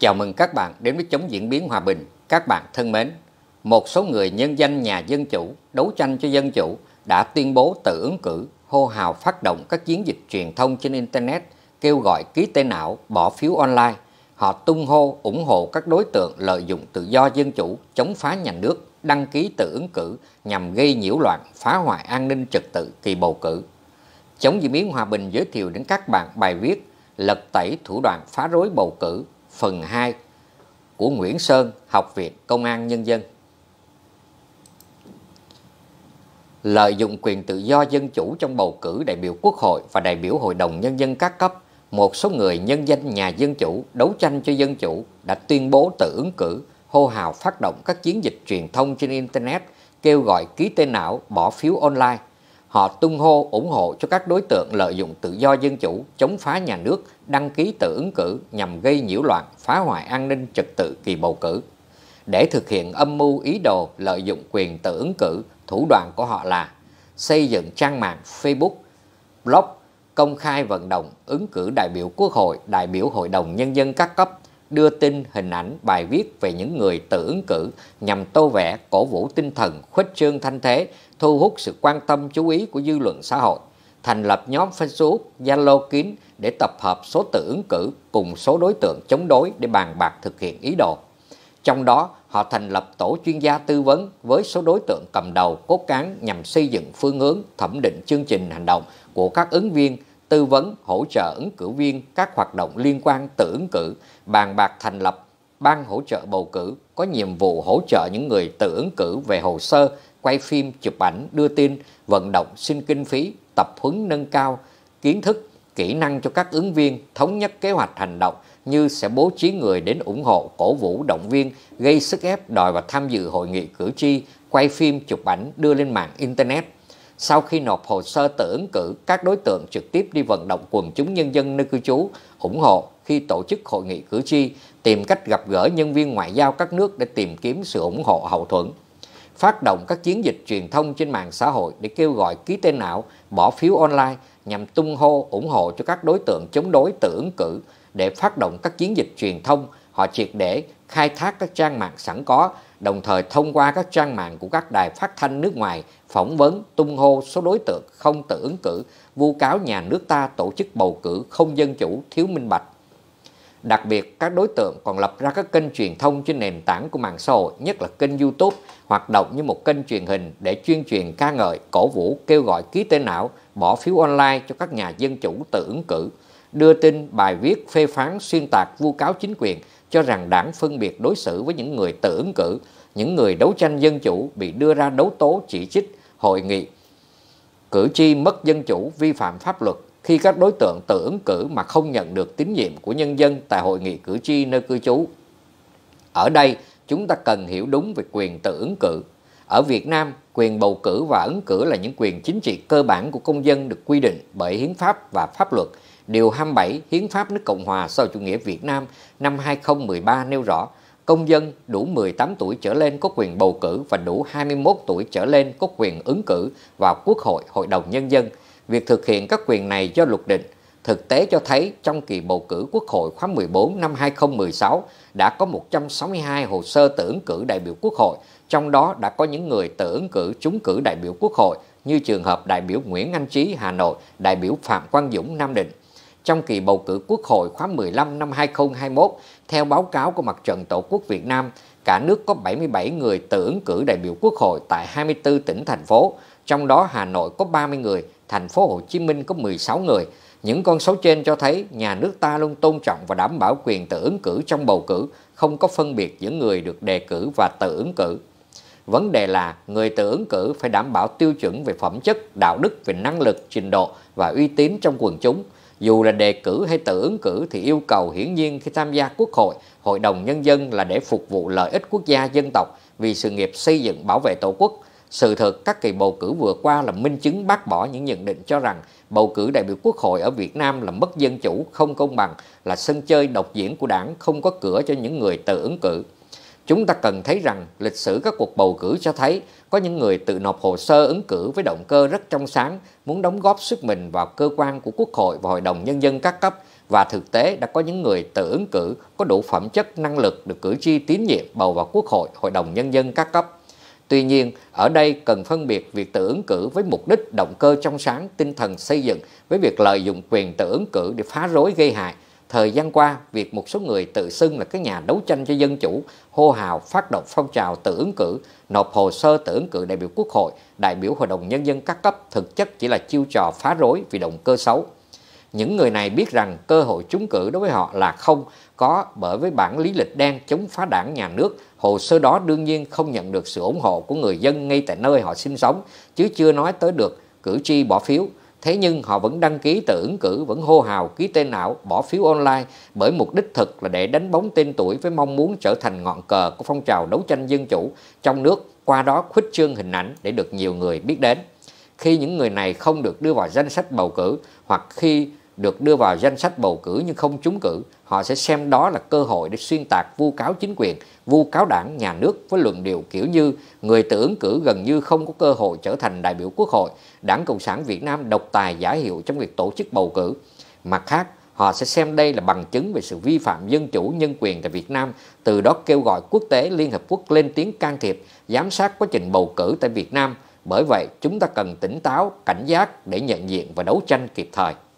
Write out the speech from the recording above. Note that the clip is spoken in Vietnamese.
Chào mừng các bạn đến với Chống Diễn biến Hòa bình. Các bạn thân mến, một số người nhân danh nhà dân chủ đấu tranh cho dân chủ đã tuyên bố tự ứng cử, hô hào phát động các chiến dịch truyền thông trên Internet, kêu gọi ký tên não bỏ phiếu online. Họ tung hô ủng hộ các đối tượng lợi dụng tự do dân chủ, chống phá nhà nước, đăng ký tự ứng cử nhằm gây nhiễu loạn, phá hoại an ninh trật tự kỳ bầu cử. Chống diễn biến hòa bình giới thiệu đến các bạn bài viết lật tẩy thủ đoạn phá rối bầu cử phần 2 của Nguyễn Sơn, Học viện Công an Nhân dân. Lợi dụng quyền tự do dân chủ trong bầu cử đại biểu Quốc hội và đại biểu Hội đồng Nhân dân các cấp, một số người nhân danh nhà dân chủ đấu tranh cho dân chủ đã tuyên bố tự ứng cử, hô hào phát động các chiến dịch truyền thông trên Internet, kêu gọi ký tên não bỏ phiếu online họ tung hô ủng hộ cho các đối tượng lợi dụng tự do dân chủ chống phá nhà nước đăng ký tự ứng cử nhằm gây nhiễu loạn phá hoại an ninh trật tự kỳ bầu cử để thực hiện âm mưu ý đồ lợi dụng quyền tự ứng cử thủ đoạn của họ là xây dựng trang mạng facebook blog công khai vận động ứng cử đại biểu quốc hội đại biểu hội đồng nhân dân các cấp đưa tin hình ảnh bài viết về những người tự ứng cử nhằm tô vẽ, cổ vũ tinh thần, khuếch trương thanh thế, thu hút sự quan tâm chú ý của dư luận xã hội, thành lập nhóm Facebook, Zalo kín để tập hợp số tự ứng cử cùng số đối tượng chống đối để bàn bạc thực hiện ý đồ. Trong đó, họ thành lập tổ chuyên gia tư vấn với số đối tượng cầm đầu cốt cán nhằm xây dựng phương hướng thẩm định chương trình hành động của các ứng viên tư vấn, hỗ trợ ứng cử viên các hoạt động liên quan tự ứng cử, bàn bạc thành lập ban hỗ trợ bầu cử có nhiệm vụ hỗ trợ những người tự ứng cử về hồ sơ, quay phim, chụp ảnh, đưa tin, vận động xin kinh phí, tập huấn nâng cao kiến thức, kỹ năng cho các ứng viên, thống nhất kế hoạch hành động như sẽ bố trí người đến ủng hộ, cổ vũ, động viên, gây sức ép đòi và tham dự hội nghị cử tri, quay phim, chụp ảnh, đưa lên mạng Internet. Sau khi nộp hồ sơ tự ứng cử, các đối tượng trực tiếp đi vận động quần chúng nhân dân nơi cư trú, ủng hộ khi tổ chức hội nghị cử tri, tìm cách gặp gỡ nhân viên ngoại giao các nước để tìm kiếm sự ủng hộ hậu thuẫn. Phát động các chiến dịch truyền thông trên mạng xã hội để kêu gọi ký tên ảo, bỏ phiếu online nhằm tung hô ủng hộ cho các đối tượng chống đối tự ứng cử để phát động các chiến dịch truyền thông, họ triệt để khai thác các trang mạng sẵn có đồng thời thông qua các trang mạng của các đài phát thanh nước ngoài phỏng vấn tung hô số đối tượng không tự ứng cử, vu cáo nhà nước ta tổ chức bầu cử không dân chủ, thiếu minh bạch. Đặc biệt, các đối tượng còn lập ra các kênh truyền thông trên nền tảng của mạng xã hội, nhất là kênh YouTube, hoạt động như một kênh truyền hình để chuyên truyền ca ngợi, cổ vũ, kêu gọi ký tên não bỏ phiếu online cho các nhà dân chủ tự ứng cử, đưa tin, bài viết, phê phán, xuyên tạc, vu cáo chính quyền, cho rằng đảng phân biệt đối xử với những người tự ứng cử, những người đấu tranh dân chủ bị đưa ra đấu tố chỉ trích, hội nghị. Cử tri mất dân chủ vi phạm pháp luật khi các đối tượng tự ứng cử mà không nhận được tín nhiệm của nhân dân tại hội nghị cử tri nơi cư trú. Ở đây, chúng ta cần hiểu đúng về quyền tự ứng cử ở Việt Nam, quyền bầu cử và ứng cử là những quyền chính trị cơ bản của công dân được quy định bởi hiến pháp và pháp luật. Điều 27 Hiến pháp nước Cộng hòa xã chủ nghĩa Việt Nam năm 2013 nêu rõ, công dân đủ 18 tuổi trở lên có quyền bầu cử và đủ 21 tuổi trở lên có quyền ứng cử vào Quốc hội, Hội đồng Nhân dân. Việc thực hiện các quyền này do luật định, thực tế cho thấy trong kỳ bầu cử Quốc hội khóa 14 năm 2016 đã có 162 hồ sơ tự ứng cử đại biểu Quốc hội, trong đó đã có những người tự ứng cử trúng cử đại biểu Quốc hội như trường hợp đại biểu Nguyễn Anh Trí Hà Nội, đại biểu Phạm Quang Dũng Nam Định. Trong kỳ bầu cử Quốc hội khóa 15 năm 2021, theo báo cáo của Mặt trận Tổ quốc Việt Nam, cả nước có 77 người tự ứng cử đại biểu Quốc hội tại 24 tỉnh thành phố, trong đó Hà Nội có 30 người, thành phố Hồ Chí Minh có 16 người. Những con số trên cho thấy nhà nước ta luôn tôn trọng và đảm bảo quyền tự ứng cử trong bầu cử, không có phân biệt giữa người được đề cử và tự ứng cử. Vấn đề là người tự ứng cử phải đảm bảo tiêu chuẩn về phẩm chất, đạo đức, về năng lực, trình độ và uy tín trong quần chúng. Dù là đề cử hay tự ứng cử thì yêu cầu hiển nhiên khi tham gia quốc hội, hội đồng nhân dân là để phục vụ lợi ích quốc gia dân tộc vì sự nghiệp xây dựng bảo vệ tổ quốc – sự thật các kỳ bầu cử vừa qua là minh chứng bác bỏ những nhận định cho rằng bầu cử đại biểu quốc hội ở Việt Nam là mất dân chủ, không công bằng, là sân chơi độc diễn của đảng, không có cửa cho những người tự ứng cử. Chúng ta cần thấy rằng lịch sử các cuộc bầu cử cho thấy có những người tự nộp hồ sơ ứng cử với động cơ rất trong sáng, muốn đóng góp sức mình vào cơ quan của Quốc hội và Hội đồng Nhân dân các cấp và thực tế đã có những người tự ứng cử có đủ phẩm chất năng lực được cử tri tín nhiệm bầu vào Quốc hội, Hội đồng Nhân dân các cấp. Tuy nhiên, ở đây cần phân biệt việc tự ứng cử với mục đích động cơ trong sáng, tinh thần xây dựng với việc lợi dụng quyền tự ứng cử để phá rối gây hại. Thời gian qua, việc một số người tự xưng là các nhà đấu tranh cho dân chủ, hô hào phát động phong trào tự ứng cử, nộp hồ sơ tự ứng cử đại biểu quốc hội, đại biểu hội đồng nhân dân các cấp thực chất chỉ là chiêu trò phá rối vì động cơ xấu những người này biết rằng cơ hội trúng cử đối với họ là không có bởi với bản lý lịch đen chống phá đảng nhà nước hồ sơ đó đương nhiên không nhận được sự ủng hộ của người dân ngay tại nơi họ sinh sống chứ chưa nói tới được cử tri bỏ phiếu thế nhưng họ vẫn đăng ký tự ứng cử vẫn hô hào ký tên ảo bỏ phiếu online bởi mục đích thực là để đánh bóng tên tuổi với mong muốn trở thành ngọn cờ của phong trào đấu tranh dân chủ trong nước qua đó khuếch trương hình ảnh để được nhiều người biết đến khi những người này không được đưa vào danh sách bầu cử hoặc khi được đưa vào danh sách bầu cử nhưng không trúng cử, họ sẽ xem đó là cơ hội để xuyên tạc vu cáo chính quyền, vu cáo đảng, nhà nước với luận điều kiểu như người tự ứng cử gần như không có cơ hội trở thành đại biểu quốc hội, đảng Cộng sản Việt Nam độc tài giả hiệu trong việc tổ chức bầu cử. Mặt khác, họ sẽ xem đây là bằng chứng về sự vi phạm dân chủ nhân quyền tại Việt Nam, từ đó kêu gọi quốc tế Liên Hợp Quốc lên tiếng can thiệp, giám sát quá trình bầu cử tại Việt Nam. Bởi vậy, chúng ta cần tỉnh táo, cảnh giác để nhận diện và đấu tranh kịp thời.